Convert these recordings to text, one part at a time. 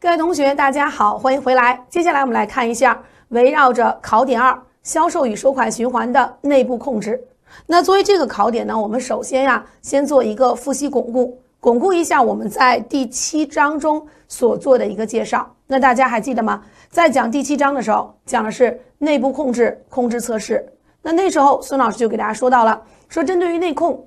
各位同学，大家好，欢迎回来。接下来我们来看一下围绕着考点二销售与收款循环的内部控制。那作为这个考点呢，我们首先呀，先做一个复习巩固，巩固一下我们在第七章中所做的一个介绍。那大家还记得吗？在讲第七章的时候，讲的是内部控制控制测试。那那时候孙老师就给大家说到了，说针对于内控，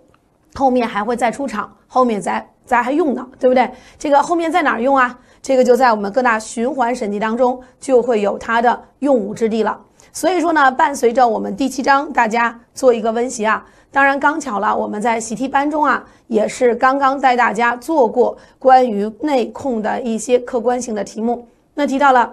后面还会再出场，后面咱咱还用呢，对不对？这个后面在哪儿用啊？这个就在我们各大循环审计当中就会有它的用武之地了。所以说呢，伴随着我们第七章，大家做一个温习啊。当然，刚巧了，我们在习题班中啊也是刚刚带大家做过关于内控的一些客观性的题目。那提到了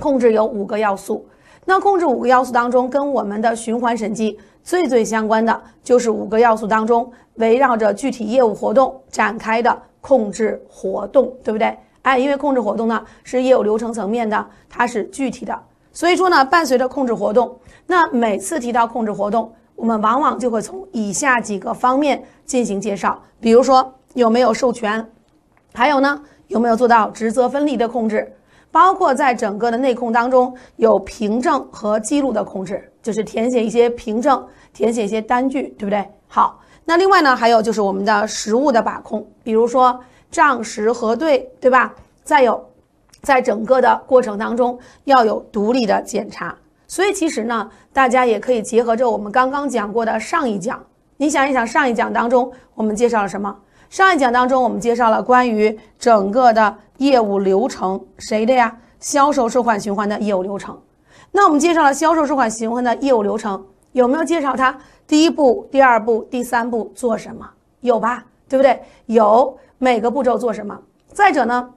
控制有五个要素，那控制五个要素当中，跟我们的循环审计最最相关的就是五个要素当中围绕着具体业务活动展开的控制活动，对不对？哎，因为控制活动呢是业务流程层面的，它是具体的，所以说呢，伴随着控制活动，那每次提到控制活动，我们往往就会从以下几个方面进行介绍，比如说有没有授权，还有呢有没有做到职责分离的控制，包括在整个的内控当中有凭证和记录的控制，就是填写一些凭证，填写一些单据，对不对？好，那另外呢还有就是我们的实物的把控，比如说。账实核对，对吧？再有，在整个的过程当中要有独立的检查。所以其实呢，大家也可以结合着我们刚刚讲过的上一讲。你想一想，上一讲当中我们介绍了什么？上一讲当中我们介绍了关于整个的业务流程，谁的呀？销售收款循环的业务流程。那我们介绍了销售收款循环的业务流程，有没有介绍它第一步、第二步、第三步做什么？有吧？对不对？有。每个步骤做什么？再者呢，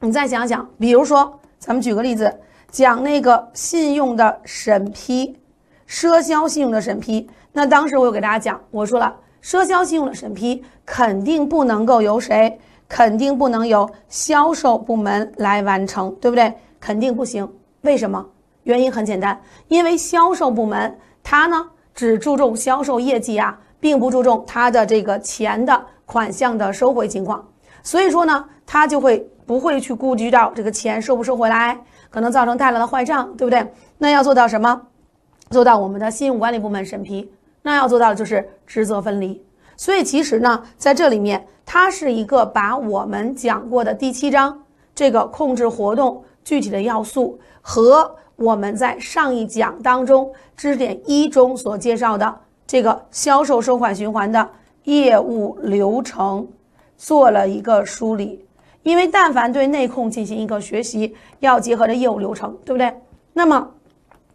你再想想，比如说，咱们举个例子，讲那个信用的审批，赊销信用的审批。那当时我又给大家讲，我说了，赊销信用的审批肯定不能够由谁，肯定不能由销售部门来完成，对不对？肯定不行。为什么？原因很简单，因为销售部门他呢只注重销售业绩啊，并不注重他的这个钱的。款项的收回情况，所以说呢，他就会不会去顾及到这个钱收不收回来，可能造成大量的坏账，对不对？那要做到什么？做到我们的信用管理部门审批。那要做到的就是职责分离。所以其实呢，在这里面，它是一个把我们讲过的第七章这个控制活动具体的要素和我们在上一讲当中知识点一中所介绍的这个销售收款循环的。业务流程做了一个梳理，因为但凡对内控进行一个学习，要结合着业务流程，对不对？那么，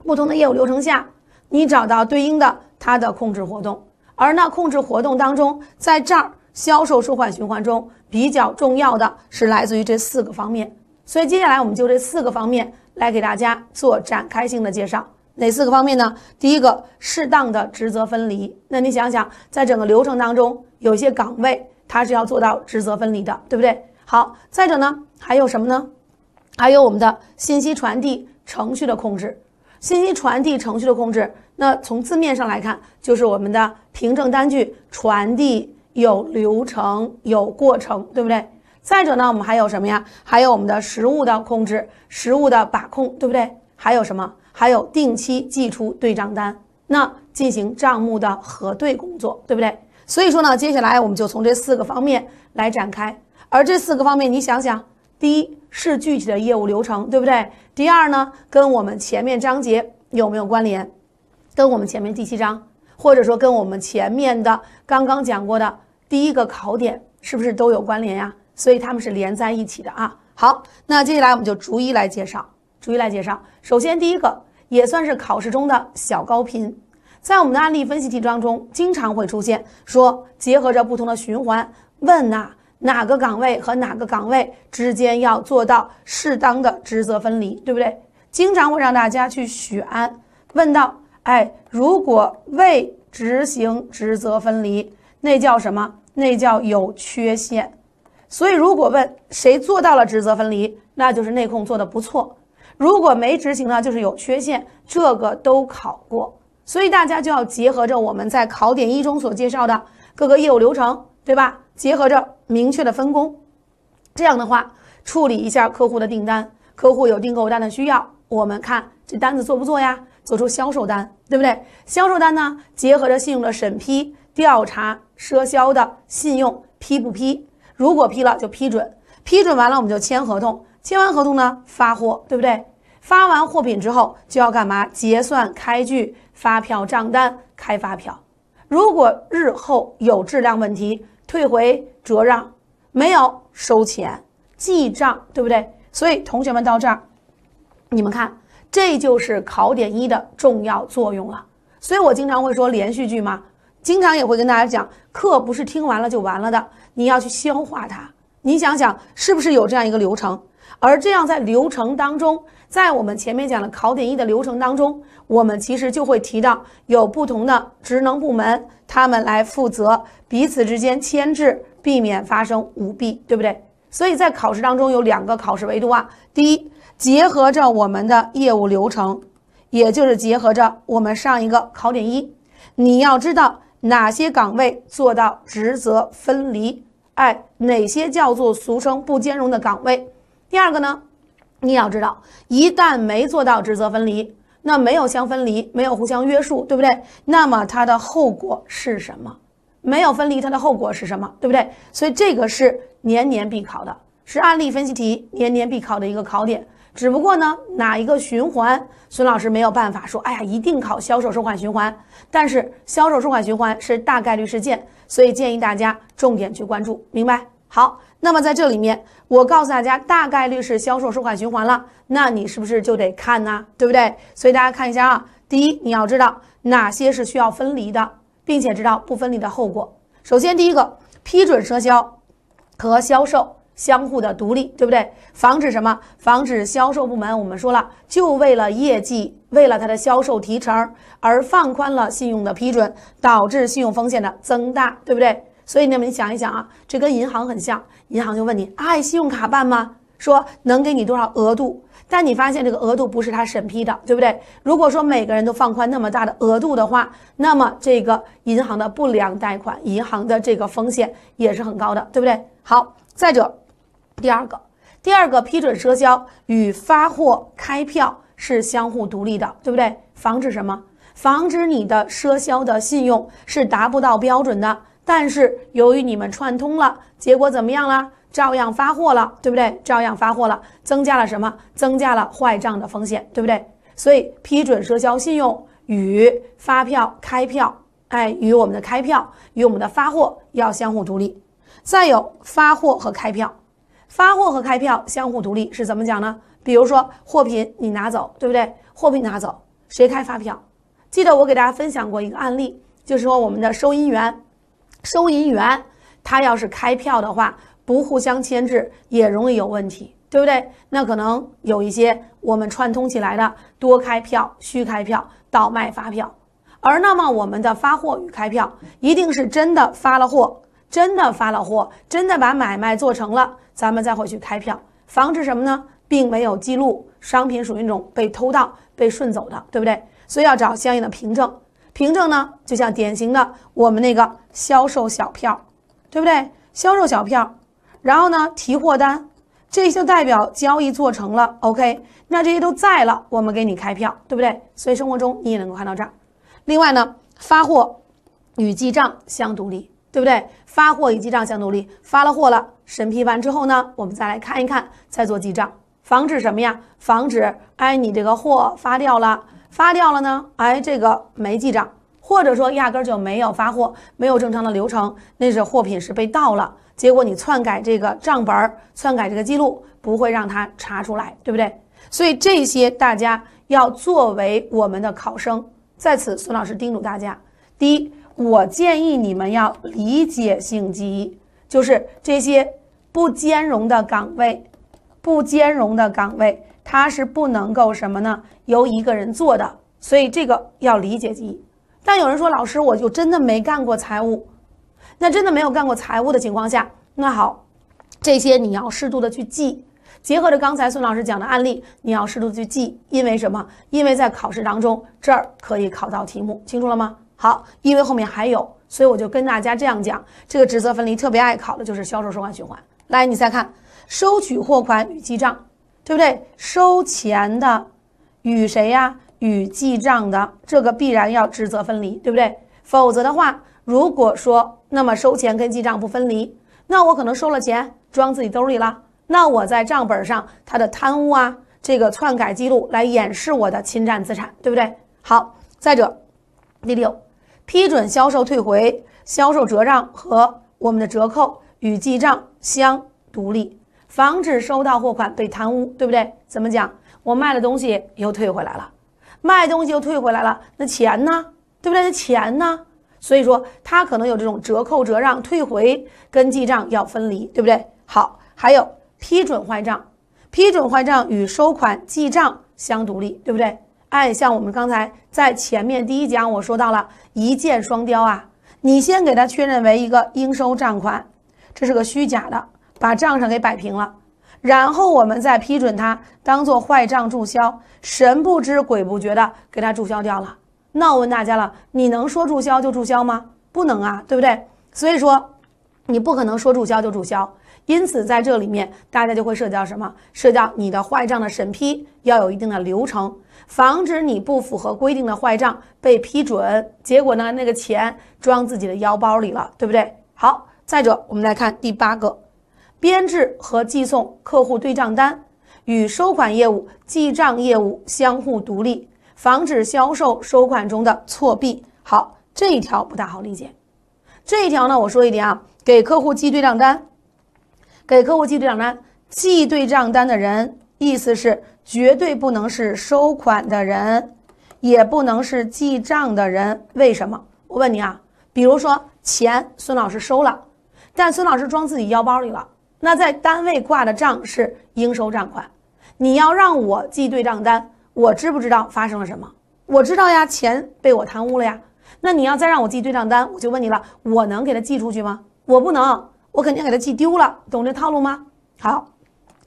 不同的业务流程下，你找到对应的它的控制活动，而那控制活动当中，在这儿销售收款循环中比较重要的是来自于这四个方面，所以接下来我们就这四个方面来给大家做展开性的介绍。哪四个方面呢？第一个，适当的职责分离。那你想想，在整个流程当中，有些岗位它是要做到职责分离的，对不对？好，再者呢，还有什么呢？还有我们的信息传递程序的控制。信息传递程序的控制，那从字面上来看，就是我们的凭证单据传递有流程有过程，对不对？再者呢，我们还有什么呀？还有我们的实物的控制，实物的把控，对不对？还有什么？还有定期寄出对账单，那进行账目的核对工作，对不对？所以说呢，接下来我们就从这四个方面来展开。而这四个方面，你想想，第一是具体的业务流程，对不对？第二呢，跟我们前面章节有没有关联？跟我们前面第七章，或者说跟我们前面的刚刚讲过的第一个考点，是不是都有关联呀？所以他们是连在一起的啊。好，那接下来我们就逐一来介绍，逐一来介绍。首先第一个。也算是考试中的小高频，在我们的案例分析题当中，经常会出现说结合着不同的循环问啊，哪个岗位和哪个岗位之间要做到适当的职责分离，对不对？经常会让大家去选，问到哎，如果未执行职责分离，那叫什么？那叫有缺陷。所以，如果问谁做到了职责分离，那就是内控做的不错。如果没执行呢，就是有缺陷，这个都考过，所以大家就要结合着我们在考点一中所介绍的各个业务流程，对吧？结合着明确的分工，这样的话处理一下客户的订单，客户有订购单的需要，我们看这单子做不做呀？做出销售单，对不对？销售单呢，结合着信用的审批、调查、赊销的信用批不批？如果批了就批准，批准完了我们就签合同，签完合同呢发货，对不对？发完货品之后就要干嘛？结算、开具发票、账单、开发票。如果日后有质量问题，退回折让，没有收钱记账，对不对？所以同学们到这儿，你们看，这就是考点一的重要作用了。所以我经常会说连续剧嘛，经常也会跟大家讲课，不是听完了就完了的，你要去消化它。你想想，是不是有这样一个流程？而这样在流程当中。在我们前面讲的考点一的流程当中，我们其实就会提到有不同的职能部门，他们来负责彼此之间牵制，避免发生舞弊，对不对？所以在考试当中有两个考试维度啊，第一，结合着我们的业务流程，也就是结合着我们上一个考点一，你要知道哪些岗位做到职责分离，哎，哪些叫做俗称不兼容的岗位。第二个呢？你要知道，一旦没做到职责分离，那没有相分离，没有互相约束，对不对？那么它的后果是什么？没有分离，它的后果是什么？对不对？所以这个是年年必考的，是案例分析题年年必考的一个考点。只不过呢，哪一个循环，孙老师没有办法说，哎呀，一定考销售收款循环，但是销售收款循环是大概率事件，所以建议大家重点去关注，明白？好，那么在这里面。我告诉大家，大概率是销售收款循环了，那你是不是就得看呢？对不对？所以大家看一下啊，第一，你要知道哪些是需要分离的，并且知道不分离的后果。首先，第一个，批准赊销和销售相互的独立，对不对？防止什么？防止销售部门我们说了，就为了业绩，为了它的销售提成而放宽了信用的批准，导致信用风险的增大，对不对？所以，那么你想一想啊，这跟银行很像，银行就问你，哎，信用卡办吗？说能给你多少额度？但你发现这个额度不是他审批的，对不对？如果说每个人都放宽那么大的额度的话，那么这个银行的不良贷款，银行的这个风险也是很高的，对不对？好，再者，第二个，第二个批准赊销与发货开票是相互独立的，对不对？防止什么？防止你的赊销的信用是达不到标准的。但是由于你们串通了，结果怎么样了？照样发货了，对不对？照样发货了，增加了什么？增加了坏账的风险，对不对？所以批准赊销信用与发票开票，哎，与我们的开票与我们的发货要相互独立。再有发货和开票，发货和开票相互独立是怎么讲呢？比如说货品你拿走，对不对？货品拿走，谁开发票？记得我给大家分享过一个案例，就是说我们的收银员。收银员，他要是开票的话，不互相牵制也容易有问题，对不对？那可能有一些我们串通起来的，多开票、虚开票、倒卖发票。而那么我们的发货与开票一定是真的发了货，真的发了货，真的把买卖做成了，咱们再回去开票，防止什么呢？并没有记录商品属于那种被偷盗、被顺走的，对不对？所以要找相应的凭证。凭证呢，就像典型的我们那个销售小票，对不对？销售小票，然后呢，提货单，这就代表交易做成了。OK，那这些都在了，我们给你开票，对不对？所以生活中你也能够看到这儿。另外呢，发货与记账相独立，对不对？发货与记账相独立，发了货了，审批完之后呢，我们再来看一看，再做记账，防止什么呀？防止哎，你这个货发掉了。发掉了呢？哎，这个没记账，或者说压根就没有发货，没有正常的流程，那是货品是被盗了。结果你篡改这个账本儿，篡改这个记录，不会让他查出来，对不对？所以这些大家要作为我们的考生，在此孙老师叮嘱大家：第一，我建议你们要理解性记忆，就是这些不兼容的岗位，不兼容的岗位。它是不能够什么呢？由一个人做的，所以这个要理解记忆。但有人说，老师，我就真的没干过财务，那真的没有干过财务的情况下，那好，这些你要适度的去记，结合着刚才孙老师讲的案例，你要适度去记，因为什么？因为在考试当中这儿可以考到题目，清楚了吗？好，因为后面还有，所以我就跟大家这样讲，这个职责分离特别爱考的就是销售收款循环。来，你再看收取货款与记账。对不对？收钱的与谁呀？与记账的，这个必然要职责分离，对不对？否则的话，如果说那么收钱跟记账不分离，那我可能收了钱装自己兜里了，那我在账本上他的贪污啊，这个篡改记录来掩饰我的侵占资产，对不对？好，再者第六，批准销售退回、销售折让和我们的折扣与记账相独立。防止收到货款被贪污，对不对？怎么讲？我卖了东西又退回来了，卖东西又退回来了，那钱呢？对不对？那钱呢？所以说，他可能有这种折扣、折让、退回，跟记账要分离，对不对？好，还有批准坏账，批准坏账与收款记账相独立，对不对？哎，像我们刚才在前面第一讲我说到了一箭双雕啊，你先给他确认为一个应收账款，这是个虚假的。把账上给摆平了，然后我们再批准它当做坏账注销，神不知鬼不觉的给它注销掉了。那我问大家了，你能说注销就注销吗？不能啊，对不对？所以说，你不可能说注销就注销。因此在这里面，大家就会涉及到什么？涉及到你的坏账的审批要有一定的流程，防止你不符合规定的坏账被批准，结果呢那个钱装自己的腰包里了，对不对？好，再者我们来看第八个。编制和寄送客户对账单与收款业务、记账业务相互独立，防止销售收款中的错币。好，这一条不大好理解。这一条呢，我说一点啊，给客户寄对账单，给客户寄对账单，寄对账单的人，意思是绝对不能是收款的人，也不能是记账的人。为什么？我问你啊，比如说钱孙老师收了，但孙老师装自己腰包里了。那在单位挂的账是应收账款，你要让我记对账单，我知不知道发生了什么？我知道呀，钱被我贪污了呀。那你要再让我记对账单，我就问你了，我能给他寄出去吗？我不能，我肯定给他寄丢了。懂这套路吗？好，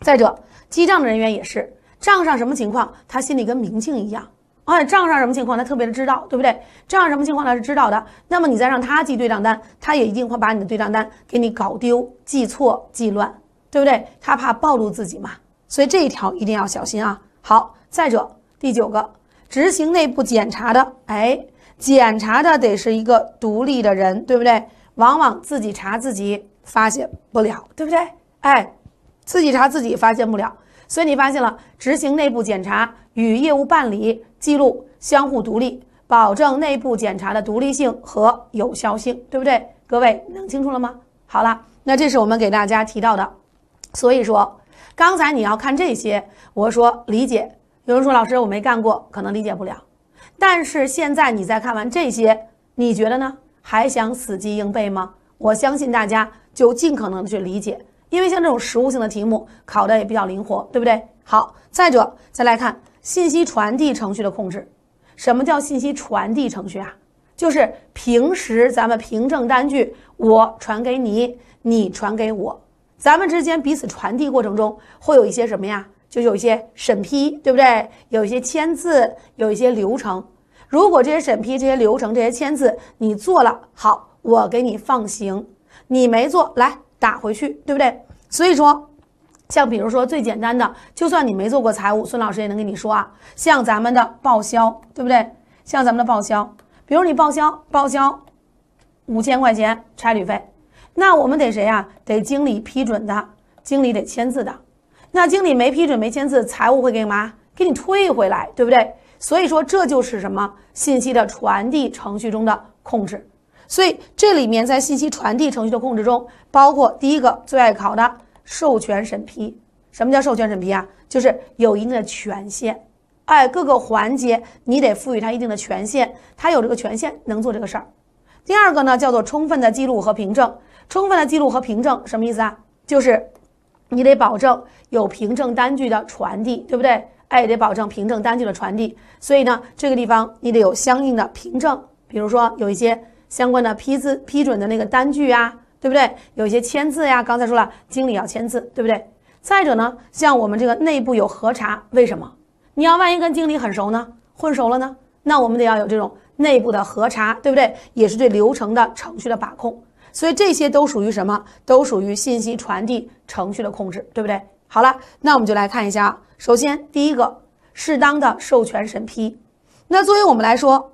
再者记账的人员也是账上什么情况，他心里跟明镜一样。哎，账上什么情况，他特别的知道，对不对？账上什么情况他是知道的。那么你再让他记对账单，他也一定会把你的对账单给你搞丢、记错、记乱，对不对？他怕暴露自己嘛。所以这一条一定要小心啊。好，再者第九个，执行内部检查的，哎，检查的得是一个独立的人，对不对？往往自己查自己发现不了，对不对？哎，自己查自己发现不了。所以你发现了，执行内部检查与业务办理。记录相互独立，保证内部检查的独立性和有效性，对不对？各位能清楚了吗？好了，那这是我们给大家提到的。所以说，刚才你要看这些，我说理解。有人说老师我没干过，可能理解不了。但是现在你再看完这些，你觉得呢？还想死记硬背吗？我相信大家就尽可能的去理解，因为像这种实物性的题目考的也比较灵活，对不对？好，再者再来看。信息传递程序的控制，什么叫信息传递程序啊？就是平时咱们凭证单据我传给你，你传给我，咱们之间彼此传递过程中会有一些什么呀？就有一些审批，对不对？有一些签字，有一些流程。如果这些审批、这些流程、这些签字你做了好，我给你放行；你没做，来打回去，对不对？所以说。像比如说最简单的，就算你没做过财务，孙老师也能跟你说啊。像咱们的报销，对不对？像咱们的报销，比如你报销报销五千块钱差旅费，那我们得谁呀？得经理批准的，经理得签字的。那经理没批准没签字，财务会给你吗？给你退回来，对不对？所以说这就是什么信息的传递程序中的控制。所以这里面在信息传递程序的控制中，包括第一个最爱考的。授权审批，什么叫授权审批啊？就是有一定的权限，哎，各个环节你得赋予他一定的权限，他有这个权限能做这个事儿。第二个呢，叫做充分的记录和凭证。充分的记录和凭证什么意思啊？就是你得保证有凭证单据的传递，对不对？哎，得保证凭证单据的传递。所以呢，这个地方你得有相应的凭证，比如说有一些相关的批次批准的那个单据啊。对不对？有些签字呀，刚才说了，经理要签字，对不对？再者呢，像我们这个内部有核查，为什么？你要万一跟经理很熟呢，混熟了呢？那我们得要有这种内部的核查，对不对？也是对流程的程序的把控，所以这些都属于什么？都属于信息传递程序的控制，对不对？好了，那我们就来看一下，首先第一个，适当的授权审批。那作为我们来说，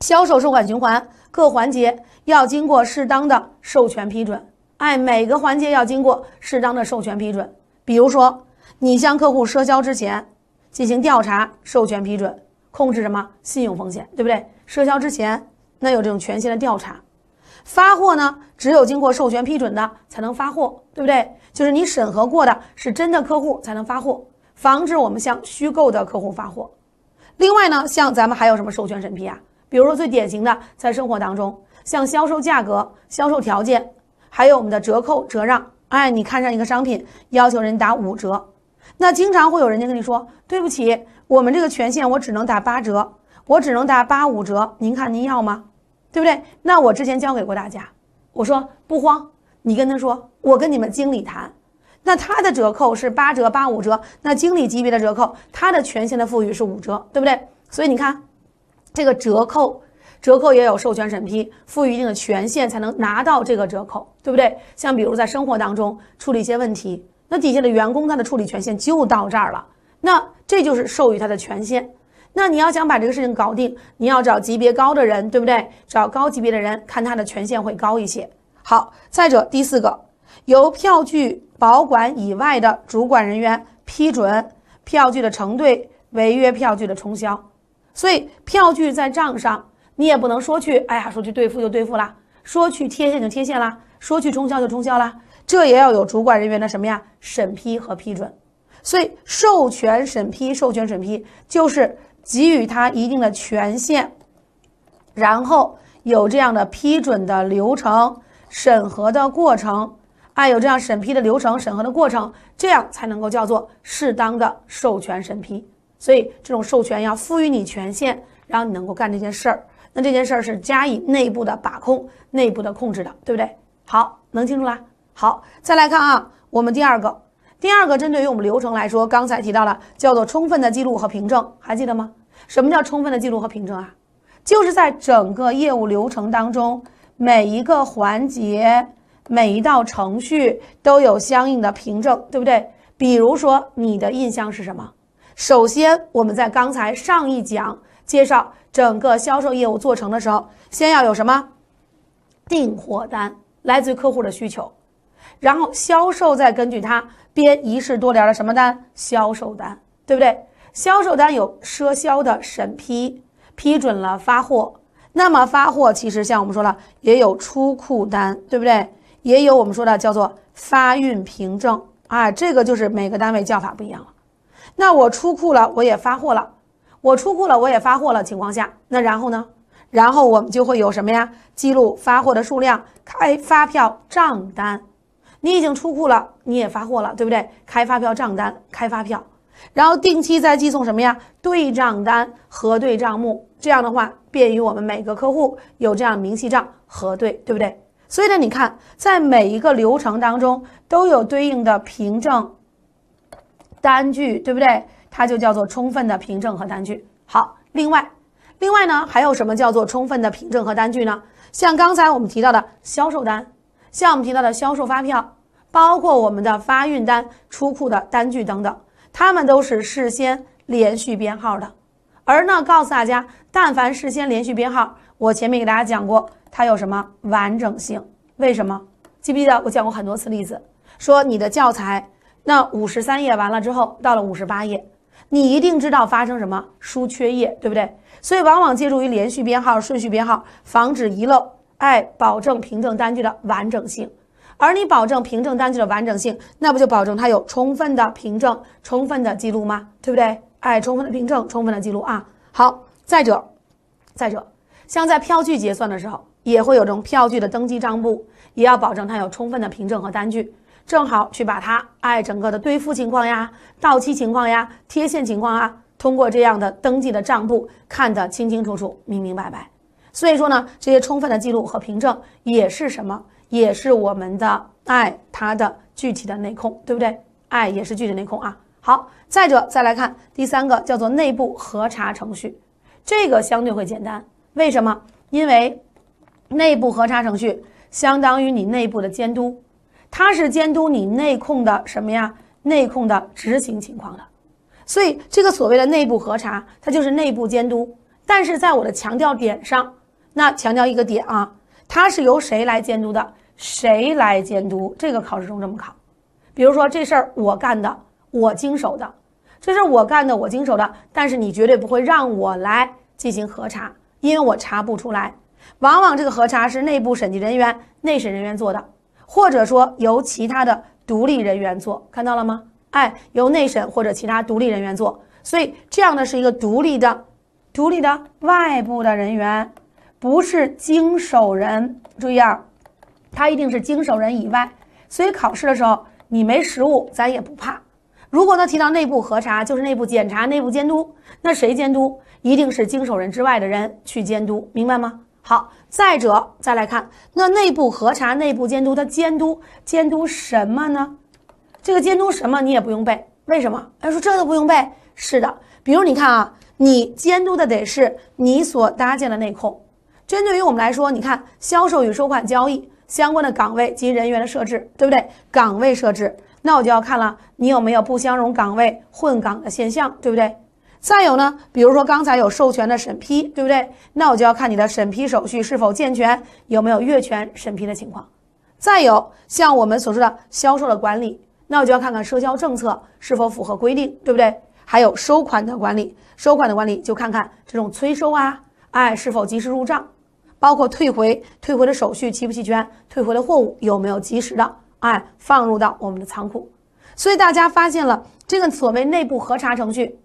销售收款循环。各环节要经过适当的授权批准，哎，每个环节要经过适当的授权批准。比如说，你向客户赊销之前进行调查、授权批准，控制什么信用风险，对不对？赊销之前那有这种权限的调查，发货呢，只有经过授权批准的才能发货，对不对？就是你审核过的，是真的客户才能发货，防止我们向虚构的客户发货。另外呢，像咱们还有什么授权审批啊？比如说最典型的，在生活当中，像销售价格、销售条件，还有我们的折扣折让。哎，你看上一个商品，要求人打五折，那经常会有人家跟你说：“对不起，我们这个权限我只能打八折，我只能打八五折，您看您要吗？对不对？”那我之前教给过大家，我说不慌，你跟他说，我跟你们经理谈。那他的折扣是八折、八五折，那经理级别的折扣，他的权限的赋予是五折，对不对？所以你看。这个折扣，折扣也有授权审批，赋予一定的权限才能拿到这个折扣，对不对？像比如在生活当中处理一些问题，那底下的员工他的处理权限就到这儿了，那这就是授予他的权限。那你要想把这个事情搞定，你要找级别高的人，对不对？找高级别的人，看他的权限会高一些。好，再者第四个，由票据保管以外的主管人员批准票据的承兑、违约票据的冲销。所以，票据在账上，你也不能说去，哎呀，说去兑付就兑付啦，说去贴现就贴现啦，说去冲销就冲销啦，这也要有主管人员的什么呀？审批和批准。所以，授权审批、授权审批，就是给予他一定的权限，然后有这样的批准的流程、审核的过程，哎，有这样审批的流程、审核的过程，这样才能够叫做适当的授权审批。所以这种授权要赋予你权限，让你能够干这件事儿。那这件事儿是加以内部的把控、内部的控制的，对不对？好，能清楚了。好，再来看啊，我们第二个，第二个针对于我们流程来说，刚才提到了叫做充分的记录和凭证，还记得吗？什么叫充分的记录和凭证啊？就是在整个业务流程当中，每一个环节、每一道程序都有相应的凭证，对不对？比如说你的印象是什么？首先，我们在刚才上一讲介绍整个销售业务做成的时候，先要有什么订货单，来自于客户的需求，然后销售再根据它编一式多联的什么单，销售单，对不对？销售单有赊销的审批，批准了发货，那么发货其实像我们说了，也有出库单，对不对？也有我们说的叫做发运凭证，啊，这个就是每个单位叫法不一样了。那我出库了，我也发货了，我出库了，我也发货了情况下，那然后呢？然后我们就会有什么呀？记录发货的数量，开发票账单。你已经出库了，你也发货了，对不对？开发票账单，开发票，然后定期再寄送什么呀？对账单，核对账目。这样的话，便于我们每个客户有这样明细账核对，对不对？所以呢，你看，在每一个流程当中都有对应的凭证。单据对不对？它就叫做充分的凭证和单据。好，另外，另外呢还有什么叫做充分的凭证和单据呢？像刚才我们提到的销售单，像我们提到的销售发票，包括我们的发运单、出库的单据等等，它们都是事先连续编号的。而呢，告诉大家，但凡事先连续编号，我前面给大家讲过，它有什么完整性？为什么？记不记得我讲过很多次例子，说你的教材。那五十三页完了之后，到了五十八页，你一定知道发生什么输缺页，对不对？所以往往借助于连续编号、顺序编号，防止遗漏，哎，保证凭证单据的完整性。而你保证凭证单据的完整性，那不就保证它有充分的凭证、充分的记录吗？对不对？哎，充分的凭证、充分的记录啊。好，再者，再者，像在票据结算的时候，也会有这种票据的登记账簿，也要保证它有充分的凭证和单据。正好去把它，哎，整个的兑付情况呀，到期情况呀，贴现情况啊，通过这样的登记的账簿看得清清楚楚、明明白白。所以说呢，这些充分的记录和凭证也是什么？也是我们的哎，它的具体的内控，对不对？哎，也是具体内控啊。好，再者再来看第三个叫做内部核查程序，这个相对会简单。为什么？因为内部核查程序相当于你内部的监督。它是监督你内控的什么呀？内控的执行情况的，所以这个所谓的内部核查，它就是内部监督。但是在我的强调点上，那强调一个点啊，它是由谁来监督的？谁来监督？这个考试中这么考？比如说这事儿我干的，我经手的，这是我干的，我经手的。但是你绝对不会让我来进行核查，因为我查不出来。往往这个核查是内部审计人员、内审人员做的。或者说由其他的独立人员做，看到了吗？哎，由内审或者其他独立人员做，所以这样的是一个独立的、独立的外部的人员，不是经手人。注意啊，他一定是经手人以外。所以考试的时候你没实物，咱也不怕。如果他提到内部核查，就是内部检查、内部监督，那谁监督？一定是经手人之外的人去监督，明白吗？好，再者，再来看那内部核查、内部监督，它监督监督什么呢？这个监督什么你也不用背，为什么？哎，说这都不用背，是的。比如你看啊，你监督的得是你所搭建的内控。针对于我们来说，你看销售与收款交易相关的岗位及人员的设置，对不对？岗位设置，那我就要看了，你有没有不相容岗位混岗的现象，对不对？再有呢，比如说刚才有授权的审批，对不对？那我就要看你的审批手续是否健全，有没有越权审批的情况。再有，像我们所说的销售的管理，那我就要看看赊销政策是否符合规定，对不对？还有收款的管理，收款的管理就看看这种催收啊，哎，是否及时入账，包括退回，退回的手续齐不齐全，退回的货物有没有及时的哎放入到我们的仓库。所以大家发现了这个所谓内部核查程序。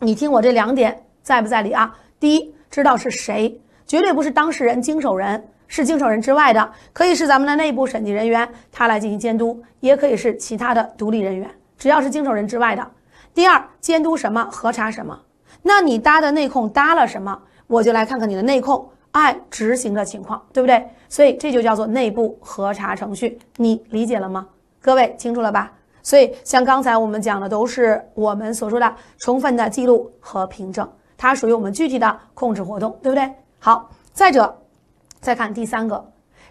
你听我这两点在不在理啊？第一，知道是谁，绝对不是当事人、经手人，是经手人之外的，可以是咱们的内部审计人员，他来进行监督，也可以是其他的独立人员，只要是经手人之外的。第二，监督什么，核查什么？那你搭的内控搭了什么，我就来看看你的内控按执行的情况，对不对？所以这就叫做内部核查程序，你理解了吗？各位清楚了吧？所以，像刚才我们讲的，都是我们所说的充分的记录和凭证，它属于我们具体的控制活动，对不对？好，再者，再看第三个，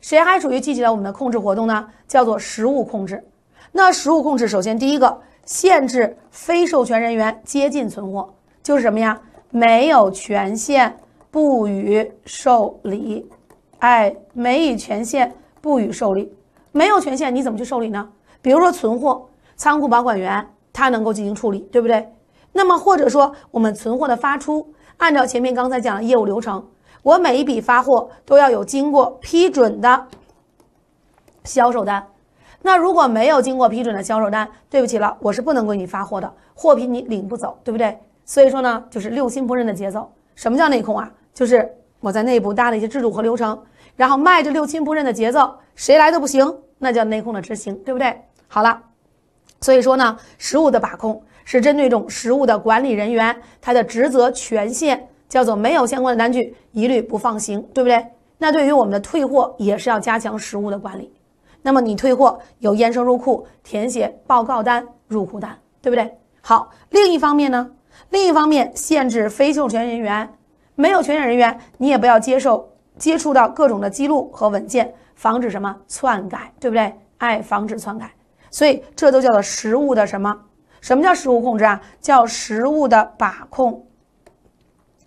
谁还属于具体的我们的控制活动呢？叫做实物控制。那实物控制，首先第一个，限制非授权人员接近存货，就是什么呀？没有权限不予受理，哎，没以权限不予受理，没有权限你怎么去受理呢？比如说存货。仓库保管员他能够进行处理，对不对？那么或者说，我们存货的发出，按照前面刚才讲的业务流程，我每一笔发货都要有经过批准的销售单。那如果没有经过批准的销售单，对不起了，我是不能给你发货的，货品你领不走，对不对？所以说呢，就是六亲不认的节奏。什么叫内控啊？就是我在内部搭了一些制度和流程，然后迈着六亲不认的节奏，谁来都不行，那叫内控的执行，对不对？好了。所以说呢，实物的把控是针对这种实物的管理人员，他的职责权限叫做没有相关的单据，一律不放行，对不对？那对于我们的退货也是要加强实物的管理。那么你退货有验收入库，填写报告单、入库单，对不对？好，另一方面呢，另一方面限制非授权人员，没有权限人员你也不要接受接触到各种的记录和文件，防止什么篡改，对不对？哎，防止篡改。所以这都叫做实物的什么？什么叫实物控制啊？叫实物的把控。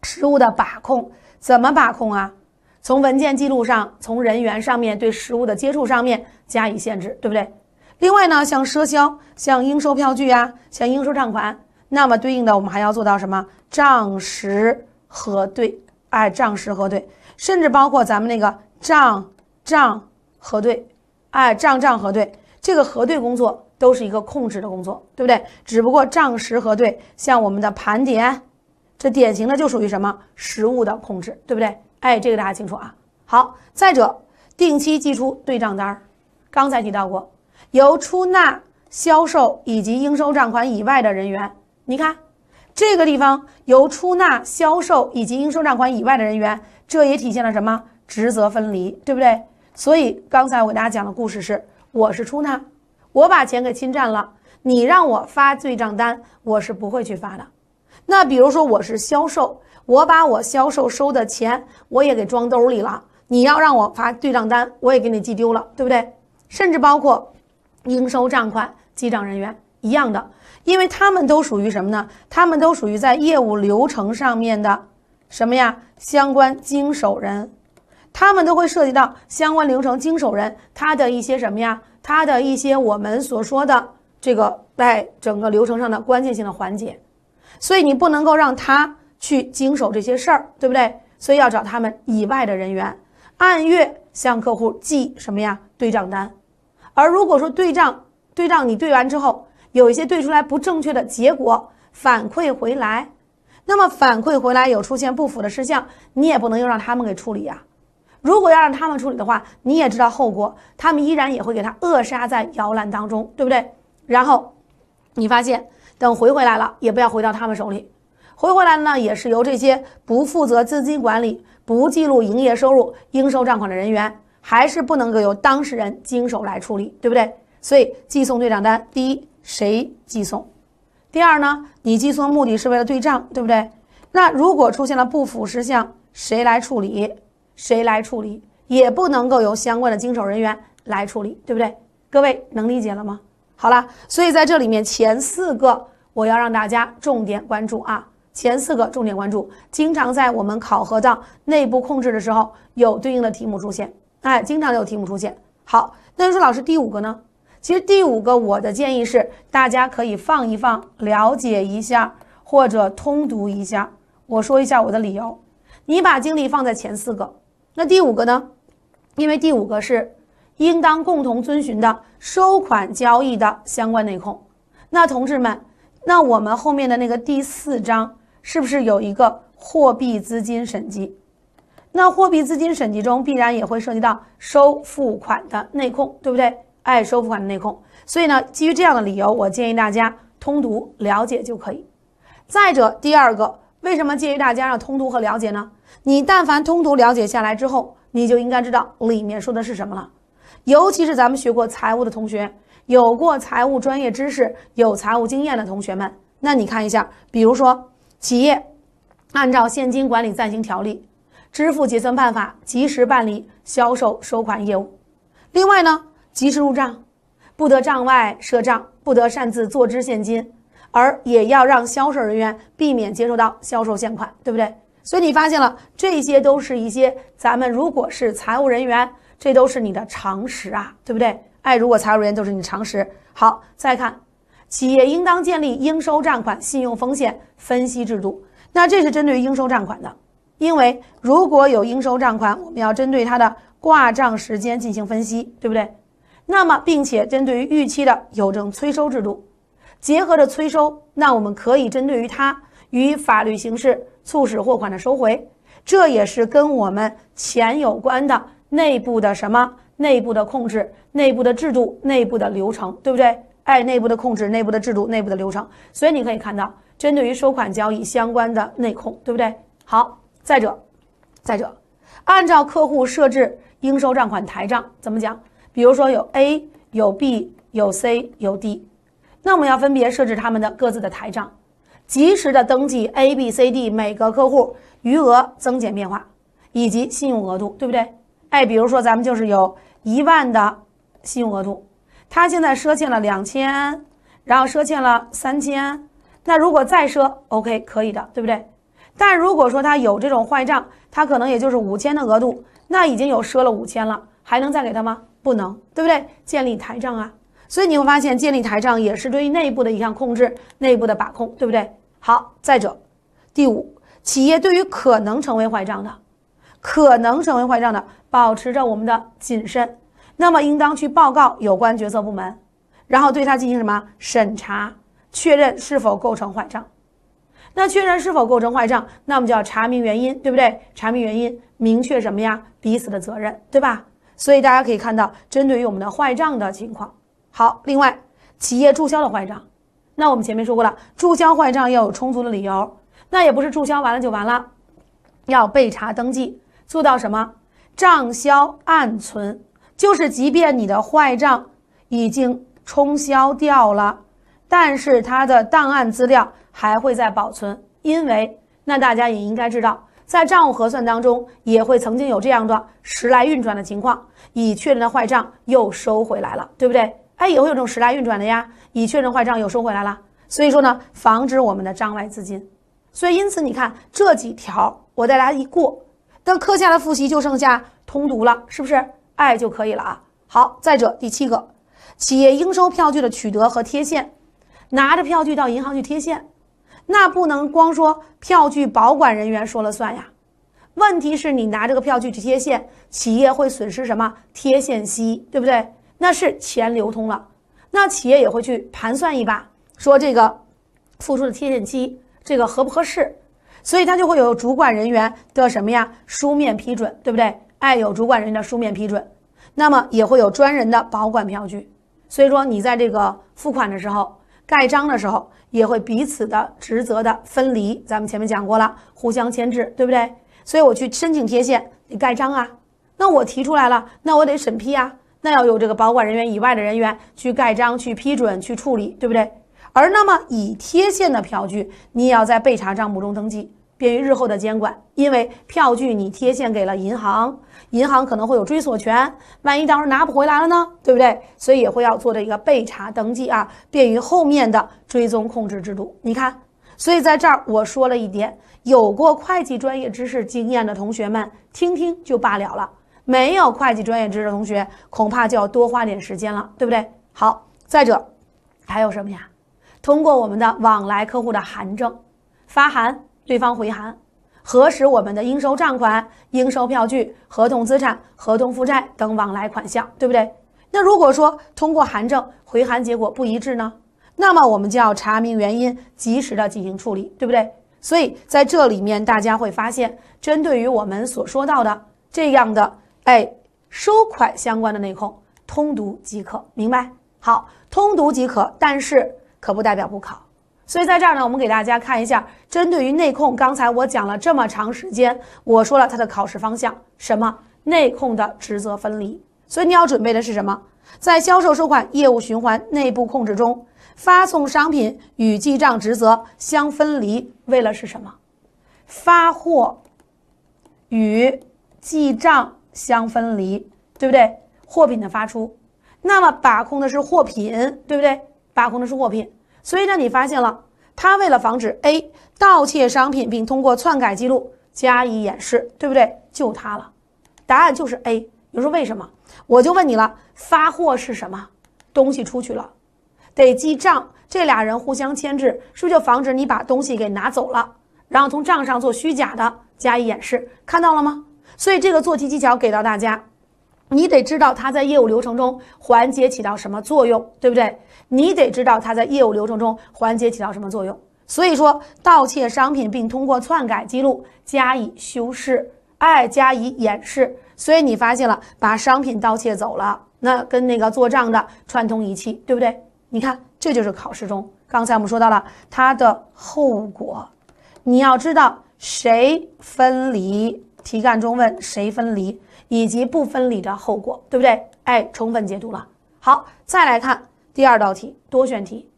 实物的把控怎么把控啊？从文件记录上，从人员上面对实物的接触上面加以限制，对不对？另外呢，像赊销、像应收票据啊，像应收账款，那么对应的我们还要做到什么？账实核对，哎，账实核对，甚至包括咱们那个账账核对，哎，账账核对。这个核对工作都是一个控制的工作，对不对？只不过账实核对，像我们的盘点，这典型的就属于什么实物的控制，对不对？哎，这个大家清楚啊。好，再者定期寄出对账单儿，刚才提到过，由出纳、销售以及应收账款以外的人员，你看这个地方由出纳、销售以及应收账款以外的人员，这也体现了什么职责分离，对不对？所以刚才我给大家讲的故事是。我是出纳，我把钱给侵占了，你让我发对账单，我是不会去发的。那比如说我是销售，我把我销售收的钱我也给装兜里了，你要让我发对账单，我也给你寄丢了，对不对？甚至包括应收账款记账人员一样的，因为他们都属于什么呢？他们都属于在业务流程上面的什么呀？相关经手人。他们都会涉及到相关流程经手人，他的一些什么呀？他的一些我们所说的这个在整个流程上的关键性的环节，所以你不能够让他去经手这些事儿，对不对？所以要找他们以外的人员，按月向客户寄什么呀？对账单。而如果说对账对账，你对完之后有一些对出来不正确的结果反馈回来，那么反馈回来有出现不符的事项，你也不能又让他们给处理呀。如果要让他们处理的话，你也知道后果，他们依然也会给他扼杀在摇篮当中，对不对？然后，你发现等回回来了，也不要回到他们手里，回回来呢，也是由这些不负责资金管理、不记录营业收入、应收账款的人员，还是不能够由当事人经手来处理，对不对？所以寄送对账单，第一谁寄送，第二呢？你寄送目的是为了对账，对不对？那如果出现了不符事项，谁来处理？谁来处理也不能够由相关的经手人员来处理，对不对？各位能理解了吗？好了，所以在这里面前四个我要让大家重点关注啊，前四个重点关注，经常在我们考核到内部控制的时候有对应的题目出现，哎，经常有题目出现。好，那就说老师第五个呢？其实第五个我的建议是，大家可以放一放，了解一下或者通读一下。我说一下我的理由，你把精力放在前四个。那第五个呢？因为第五个是应当共同遵循的收款交易的相关内控。那同志们，那我们后面的那个第四章是不是有一个货币资金审计？那货币资金审计中必然也会涉及到收付款的内控，对不对？哎，收付款的内控。所以呢，基于这样的理由，我建议大家通读了解就可以。再者，第二个，为什么建议大家要通读和了解呢？你但凡通读了解下来之后，你就应该知道里面说的是什么了。尤其是咱们学过财务的同学，有过财务专业知识、有财务经验的同学们，那你看一下，比如说企业，按照现金管理暂行条例、支付结算办法，及时办理销售收款业务。另外呢，及时入账，不得账外赊账，不得擅自坐支现金，而也要让销售人员避免接受到销售现款，对不对？所以你发现了，这些都是一些咱们如果是财务人员，这都是你的常识啊，对不对？哎，如果财务人员都是你的常识。好，再看，企业应当建立应收账款信用风险分析制度。那这是针对于应收账款的，因为如果有应收账款，我们要针对它的挂账时间进行分析，对不对？那么，并且针对于逾期的有证催收制度，结合着催收，那我们可以针对于它与法律形式。促使货款的收回，这也是跟我们钱有关的内部的什么？内部的控制、内部的制度、内部的流程，对不对？哎，内部的控制、内部的制度、内部的流程，所以你可以看到，针对于收款交易相关的内控，对不对？好，再者，再者，按照客户设置应收账款台账，怎么讲？比如说有 A、有 B、有 C、有 D，那我们要分别设置他们的各自的台账。及时的登记 A、B、C、D 每个客户余额增减变化以及信用额度，对不对？哎，比如说咱们就是有一万的信用额度，他现在赊欠了两千，然后赊欠了三千，那如果再赊，OK 可以的，对不对？但如果说他有这种坏账，他可能也就是五千的额度，那已经有赊了五千了，还能再给他吗？不能，对不对？建立台账啊。所以你会发现，建立台账也是对于内部的一项控制、内部的把控，对不对？好，再者，第五，企业对于可能成为坏账的、可能成为坏账的，保持着我们的谨慎，那么应当去报告有关决策部门，然后对它进行什么审查，确认是否构成坏账。那确认是否构成坏账，那我们就要查明原因，对不对？查明原因，明确什么呀？彼此的责任，对吧？所以大家可以看到，针对于我们的坏账的情况。好，另外，企业注销的坏账，那我们前面说过了，注销坏账要有充足的理由，那也不是注销完了就完了，要备查登记，做到什么账销案存，就是即便你的坏账已经冲销掉了，但是它的档案资料还会在保存，因为那大家也应该知道，在账务核算当中也会曾经有这样的时来运转的情况，已确认的坏账又收回来了，对不对？哎，也会有这种时来运转的呀，已确认坏账又收回来了。所以说呢，防止我们的账外资金。所以，因此你看这几条，我带大家一过，那课下的复习就剩下通读了，是不是？哎，就可以了啊。好，再者第七个，企业应收票据的取得和贴现，拿着票据到银行去贴现，那不能光说票据保管人员说了算呀。问题是你拿这个票据去贴现，企业会损失什么？贴现息，对不对？那是钱流通了，那企业也会去盘算一把，说这个付出的贴现期这个合不合适，所以他就会有主管人员的什么呀书面批准，对不对？哎，有主管人员的书面批准，那么也会有专人的保管票据。所以说你在这个付款的时候盖章的时候，也会彼此的职责的分离。咱们前面讲过了，互相牵制，对不对？所以我去申请贴现，你盖章啊？那我提出来了，那我得审批啊。那要有这个保管人员以外的人员去盖章、去批准、去处理，对不对？而那么已贴现的票据，你也要在备查账簿中登记，便于日后的监管。因为票据你贴现给了银行，银行可能会有追索权，万一到时候拿不回来了呢，对不对？所以也会要做这一个备查登记啊，便于后面的追踪控制制度。你看，所以在这儿我说了一点，有过会计专业知识经验的同学们听听就罢了了。没有会计专业知识的同学，恐怕就要多花点时间了，对不对？好，再者还有什么呀？通过我们的往来客户的函证、发函、对方回函，核实我们的应收账款、应收票据、合同资产、合同负债等往来款项，对不对？那如果说通过函证回函结果不一致呢？那么我们就要查明原因，及时的进行处理，对不对？所以在这里面，大家会发现，针对于我们所说到的这样的。哎，收款相关的内控，通读即可明白。好，通读即可，但是可不代表不考。所以在这儿呢，我们给大家看一下，针对于内控，刚才我讲了这么长时间，我说了它的考试方向，什么内控的职责分离。所以你要准备的是什么？在销售收款业务循环内部控制中，发送商品与记账职责相分离，为了是什么？发货与记账。相分离，对不对？货品的发出，那么把控的是货品，对不对？把控的是货品，所以让你发现了，他为了防止 A 盗窃商品，并通过篡改记录加以掩饰，对不对？就他了，答案就是 A。你说为什么？我就问你了，发货是什么东西出去了，得记账，这俩人互相牵制，是不是就防止你把东西给拿走了，然后从账上做虚假的加以掩饰？看到了吗？所以这个做题技巧给到大家，你得知道它在业务流程中环节起到什么作用，对不对？你得知道它在业务流程中环节起到什么作用。所以说，盗窃商品并通过篡改记录加以修饰，哎，加以掩饰。所以你发现了，把商品盗窃走了，那跟那个做账的串通一气，对不对？你看，这就是考试中刚才我们说到了它的后果，你要知道谁分离。题干中问谁分离以及不分离的后果，对不对？哎，充分解读了。好，再来看第二道题，多选题。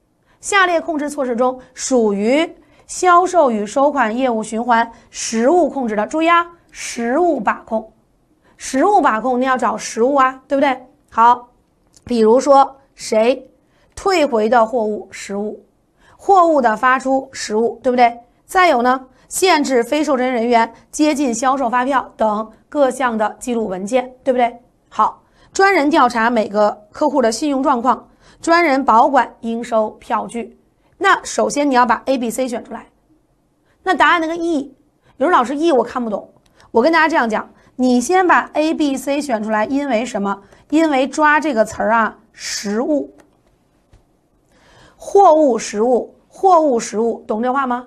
下列控制措施中属于销售与收款业务循环实物控制的，注意啊，实物把控，实物把控，你要找实物啊，对不对？好，比如说谁退回的货物实物，货物的发出实物，对不对？再有呢？限制非受薪人员接近销售发票等各项的记录文件，对不对？好，专人调查每个客户的信用状况，专人保管应收票据。那首先你要把 A、B、C 选出来。那答案那个 E，有人老师 E 我看不懂。我跟大家这样讲，你先把 A、B、C 选出来，因为什么？因为抓这个词儿啊，实物、货物、实物、货物、实物，懂这话吗？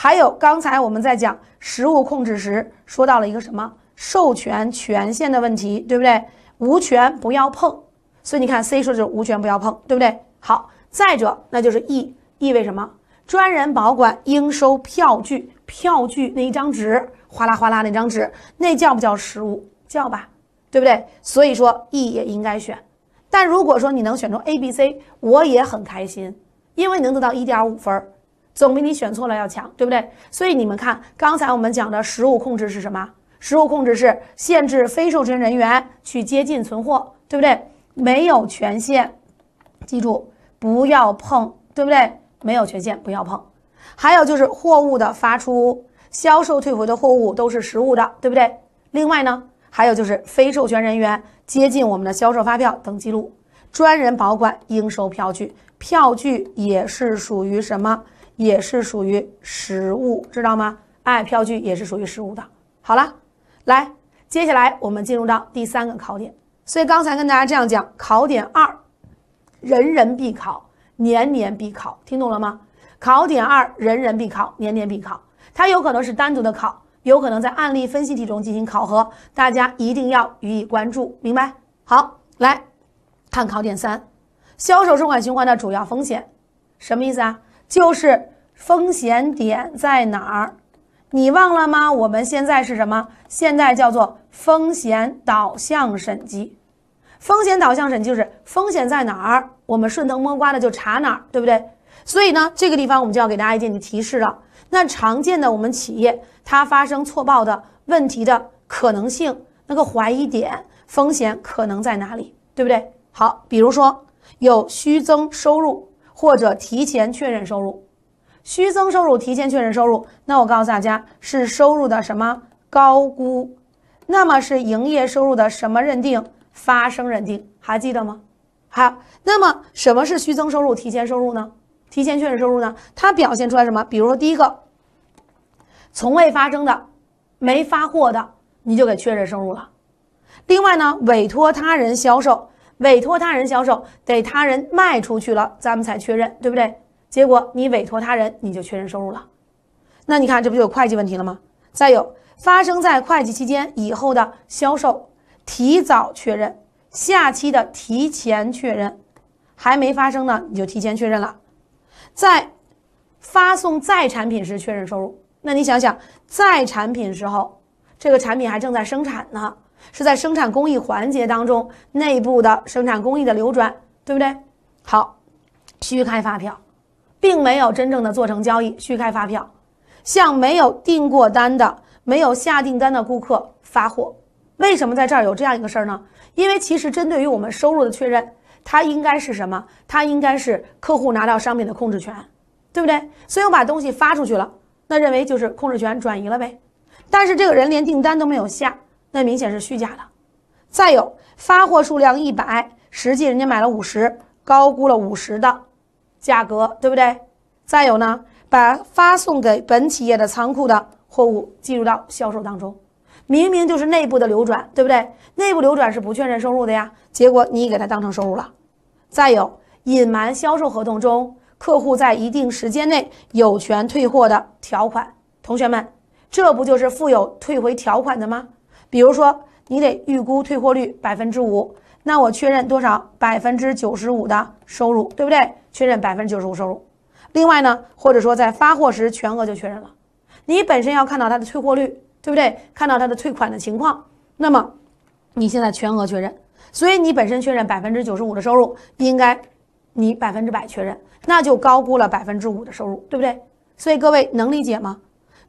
还有刚才我们在讲实物控制时，说到了一个什么授权权限的问题，对不对？无权不要碰。所以你看 C 说的就是无权不要碰，对不对？好，再者那就是 E，e 为什么？专人保管应收票据，票据那一张纸，哗啦哗啦那张纸，那叫不叫实物？叫吧，对不对？所以说 E 也应该选。但如果说你能选中 A、B、C，我也很开心，因为你能得到一点五分儿。总比你选错了要强，对不对？所以你们看，刚才我们讲的实物控制是什么？实物控制是限制非授权人员去接近存货，对不对？没有权限，记住不要碰，对不对？没有权限不要碰。还有就是货物的发出、销售退回的货物都是实物的，对不对？另外呢，还有就是非授权人员接近我们的销售发票等记录，专人保管应收票据，票据也是属于什么？也是属于实物，知道吗？哎，票据也是属于实物的。好了，来，接下来我们进入到第三个考点。所以刚才跟大家这样讲，考点二，人人必考，年年必考，听懂了吗？考点二，人人必考，年年必考。它有可能是单独的考，有可能在案例分析题中进行考核，大家一定要予以关注，明白？好，来看考点三，销售收款循环的主要风险，什么意思啊？就是风险点在哪儿，你忘了吗？我们现在是什么？现在叫做风险导向审计。风险导向审计就是风险在哪儿，我们顺藤摸瓜的就查哪儿，对不对？所以呢，这个地方我们就要给大家一点点提示了。那常见的我们企业它发生错报的问题的可能性，那个怀疑点风险可能在哪里，对不对？好，比如说有虚增收入。或者提前确认收入，虚增收入，提前确认收入。那我告诉大家，是收入的什么高估？那么是营业收入的什么认定？发生认定，还记得吗？好，那么什么是虚增收入、提前收入呢？提前确认收入呢？它表现出来什么？比如说第一个，从未发生的，没发货的，你就给确认收入了。另外呢，委托他人销售。委托他人销售，得他人卖出去了，咱们才确认，对不对？结果你委托他人，你就确认收入了，那你看这不就有会计问题了吗？再有，发生在会计期间以后的销售，提早确认，下期的提前确认，还没发生呢，你就提前确认了，在发送在产品时确认收入，那你想想，在产品时候，这个产品还正在生产呢。是在生产工艺环节当中，内部的生产工艺的流转，对不对？好，虚开发票，并没有真正的做成交易。虚开发票，向没有订过单的、没有下订单的顾客发货，为什么在这儿有这样一个事儿呢？因为其实针对于我们收入的确认，它应该是什么？它应该是客户拿到商品的控制权，对不对？所以我把东西发出去了，那认为就是控制权转移了呗。但是这个人连订单都没有下。那明显是虚假的，再有发货数量一百，实际人家买了五十，高估了五十的价格，对不对？再有呢，把发送给本企业的仓库的货物计入到销售当中，明明就是内部的流转，对不对？内部流转是不确认收入的呀，结果你给它当成收入了。再有隐瞒销售合同中客户在一定时间内有权退货的条款，同学们，这不就是附有退回条款的吗？比如说，你得预估退货率百分之五，那我确认多少百分之九十五的收入，对不对？确认百分之九十五收入。另外呢，或者说在发货时全额就确认了，你本身要看到它的退货率，对不对？看到它的退款的情况，那么你现在全额确认，所以你本身确认百分之九十五的收入，应该你百分之百确认，那就高估了百分之五的收入，对不对？所以各位能理解吗？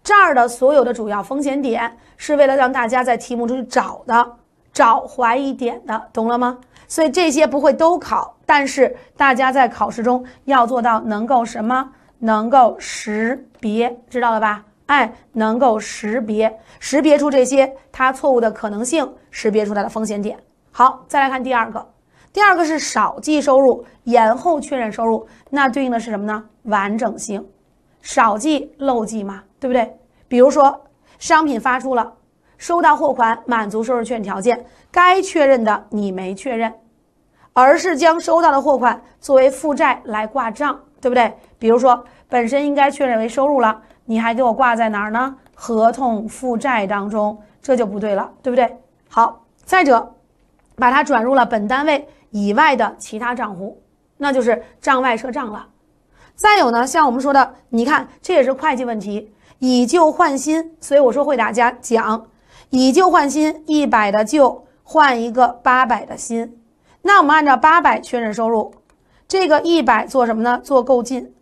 这儿的所有的主要风险点是为了让大家在题目中去找的，找怀疑点的，懂了吗？所以这些不会都考，但是大家在考试中要做到能够什么？能够识别，知道了吧？哎，能够识别，识别出这些它错误的可能性，识别出它的风险点。好，再来看第二个，第二个是少计收入，延后确认收入，那对应的是什么呢？完整性。少记漏记嘛，对不对？比如说商品发出了，收到货款，满足收入确认条件，该确认的你没确认，而是将收到的货款作为负债来挂账，对不对？比如说本身应该确认为收入了，你还给我挂在哪儿呢？合同负债当中，这就不对了，对不对？好，再者把它转入了本单位以外的其他账户，那就是账外赊账了。再有呢，像我们说的，你看这也是会计问题，以旧换新，所以我说会给大家讲以旧换新，一百的旧换一个八百的新，那我们按照八百确认收入，这个一百做什么呢？做购进，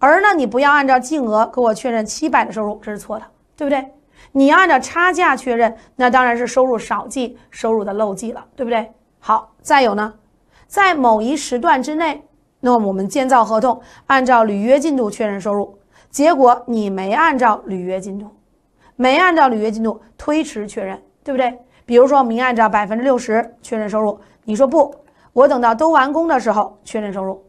而呢你不要按照净额给我确认七百的收入，这是错的，对不对？你按照差价确认，那当然是收入少计，收入的漏计了，对不对？好，再有呢，在某一时段之内。那么我们建造合同按照履约进度确认收入，结果你没按照履约进度，没按照履约进度推迟确认，对不对？比如说，明按照百分之六十确认收入，你说不，我等到都完工的时候确认收入，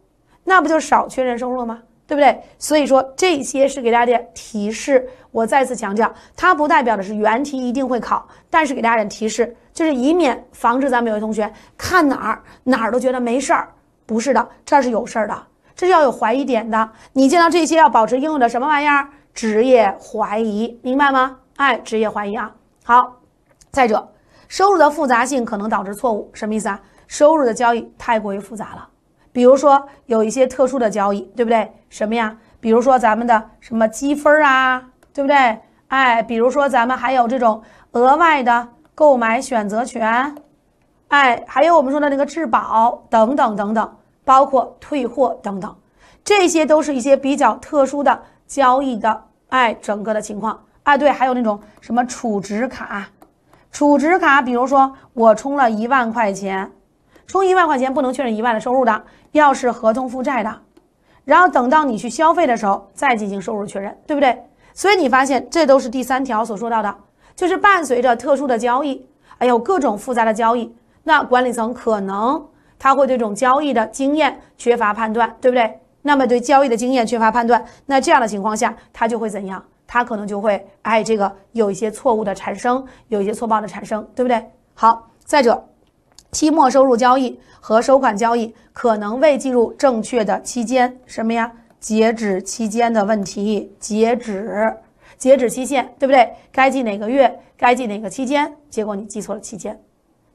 那不就少确认收入了吗？对不对？所以说这些是给大家提示，我再次强调，它不代表的是原题一定会考，但是给大家点提示，就是以免防止咱们有些同学看哪儿哪儿都觉得没事儿。不是的，这是有事儿的，这是要有怀疑点的。你见到这些要保持应有的什么玩意儿？职业怀疑，明白吗？哎，职业怀疑啊。好，再者，收入的复杂性可能导致错误，什么意思啊？收入的交易太过于复杂了，比如说有一些特殊的交易，对不对？什么呀？比如说咱们的什么积分啊，对不对？哎，比如说咱们还有这种额外的购买选择权，哎，还有我们说的那个质保等等等等。包括退货等等，这些都是一些比较特殊的交易的，哎，整个的情况，哎，对，还有那种什么储值卡，储值卡，比如说我充了一万块钱，充一万块钱不能确认一万的收入的，要是合同负债的，然后等到你去消费的时候再进行收入确认，对不对？所以你发现这都是第三条所说到的，就是伴随着特殊的交易，哎，有各种复杂的交易，那管理层可能。他会对这种交易的经验缺乏判断，对不对？那么对交易的经验缺乏判断，那这样的情况下，他就会怎样？他可能就会哎，这个有一些错误的产生，有一些错报的产生，对不对？好，再者，期末收入交易和收款交易可能未计入正确的期间，什么呀？截止期间的问题，截止截止期限，对不对？该记哪个月？该记哪个期间？结果你记错了期间。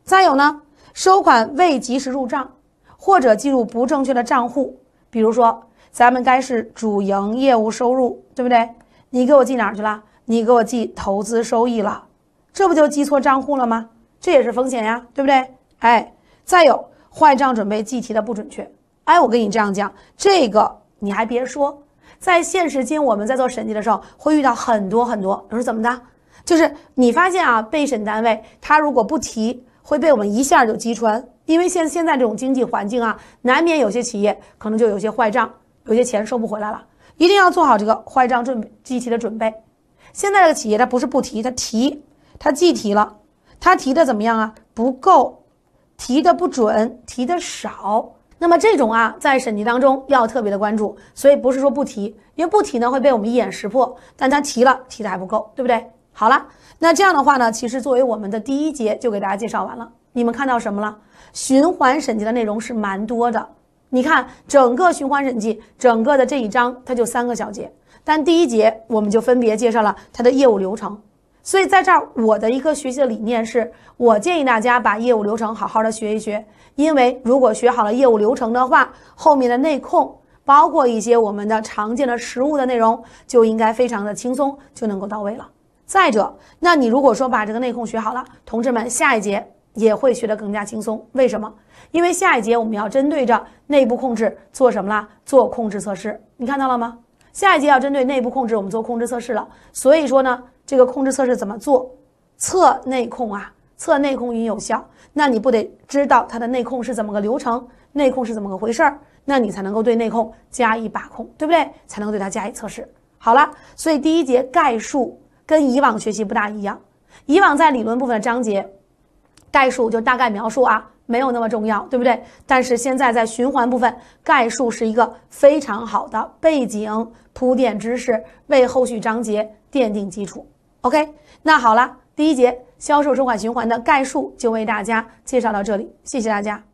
再有呢？收款未及时入账，或者进入不正确的账户，比如说咱们该是主营业务收入，对不对？你给我记哪儿去了？你给我记投资收益了，这不就记错账户了吗？这也是风险呀，对不对？哎，再有坏账准备计提的不准确，哎，我跟你这样讲，这个你还别说，在现实间我们在做审计的时候会遇到很多很多，你说怎么的？就是你发现啊，被审单位他如果不提。会被我们一下就击穿，因为现现在这种经济环境啊，难免有些企业可能就有些坏账，有些钱收不回来了，一定要做好这个坏账准计提的准备。现在这个企业它不是不提，它提，它既提了，它提的怎么样啊？不够，提的不准，提的少，那么这种啊，在审计当中要特别的关注。所以不是说不提，因为不提呢会被我们一眼识破，但他提了，提的还不够，对不对？好了，那这样的话呢，其实作为我们的第一节就给大家介绍完了。你们看到什么了？循环审计的内容是蛮多的。你看整个循环审计，整个的这一章它就三个小节，但第一节我们就分别介绍了它的业务流程。所以在这儿，我的一个学习的理念是，我建议大家把业务流程好好的学一学，因为如果学好了业务流程的话，后面的内控，包括一些我们的常见的实物的内容，就应该非常的轻松就能够到位了。再者，那你如果说把这个内控学好了，同志们，下一节也会学得更加轻松。为什么？因为下一节我们要针对着内部控制做什么了？做控制测试。你看到了吗？下一节要针对内部控制，我们做控制测试了。所以说呢，这个控制测试怎么做？测内控啊，测内控与有效？那你不得知道它的内控是怎么个流程，内控是怎么个回事儿？那你才能够对内控加以把控，对不对？才能对它加以测试。好了，所以第一节概述。跟以往学习不大一样，以往在理论部分的章节概述就大概描述啊，没有那么重要，对不对？但是现在在循环部分，概述是一个非常好的背景铺垫知识，为后续章节奠定基础。OK，那好了，第一节销售收款循环的概述就为大家介绍到这里，谢谢大家。